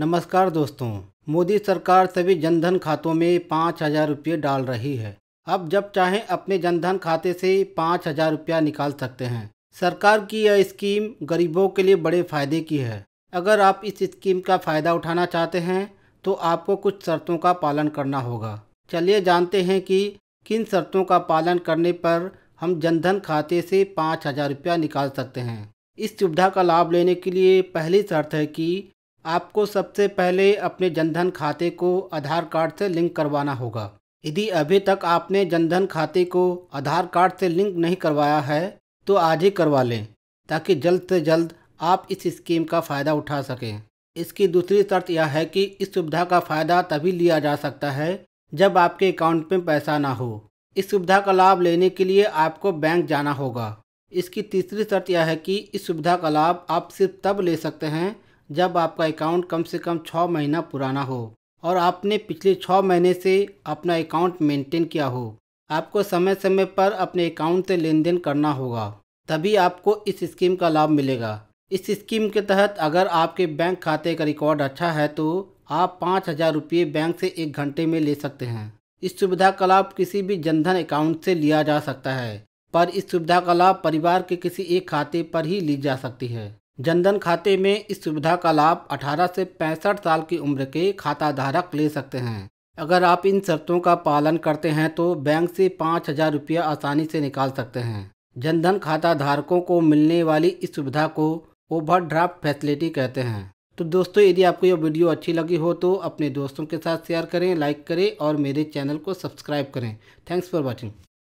नमस्कार दोस्तों मोदी सरकार सभी जनधन खातों में पाँच हज़ार रुपये डाल रही है अब जब चाहें अपने जनधन खाते से पाँच हज़ार रुपया निकाल सकते हैं सरकार की यह स्कीम गरीबों के लिए बड़े फ़ायदे की है अगर आप इस स्कीम का फ़ायदा उठाना चाहते हैं तो आपको कुछ शर्तों का पालन करना होगा चलिए जानते हैं कि किन शर्तों का पालन करने पर हम जनधन खाते से पाँच हज़ार रुपया निकाल सकते हैं इस सुविधा का लाभ लेने के लिए पहली शर्त है कि आपको सबसे पहले अपने जनधन खाते को आधार कार्ड से लिंक करवाना होगा यदि अभी तक आपने जनधन खाते को आधार कार्ड से लिंक नहीं करवाया है तो आज ही करवा लें ताकि जल्द से जल्द आप इस स्कीम का फ़ायदा उठा सकें इसकी दूसरी शर्त यह है कि इस सुविधा का फ़ायदा तभी लिया जा सकता है जब आपके अकाउंट में पैसा ना हो इस सुविधा का लाभ लेने के लिए आपको बैंक जाना होगा इसकी तीसरी शर्त यह है कि इस सुविधा का लाभ आप सिर्फ तब ले सकते हैं जब आपका अकाउंट कम से कम छः महीना पुराना हो और आपने पिछले छः महीने से अपना अकाउंट मेंटेन किया हो आपको समय समय पर अपने अकाउंट से लेन देन करना होगा तभी आपको इस स्कीम का लाभ मिलेगा इस स्कीम के तहत अगर आपके बैंक खाते का रिकॉर्ड अच्छा है तो आप पाँच हज़ार रुपये बैंक से एक घंटे में ले सकते हैं इस सुविधा का लाभ किसी भी जनधन अकाउंट से लिया जा सकता है पर इस सुविधा का लाभ परिवार के किसी एक खाते पर ही ली जा सकती है जनधन खाते में इस सुविधा का लाभ 18 से पैंसठ साल की उम्र के खाता धारक ले सकते हैं अगर आप इन शर्तों का पालन करते हैं तो बैंक से पाँच हज़ार रुपया आसानी से निकाल सकते हैं जनधन खाता धारकों को मिलने वाली इस सुविधा को ड्राफ्ट फैसिलिटी कहते हैं तो दोस्तों यदि आपको यह वीडियो अच्छी लगी हो तो अपने दोस्तों के साथ शेयर करें लाइक करें और मेरे चैनल को सब्सक्राइब करें थैंक्स फॉर वॉचिंग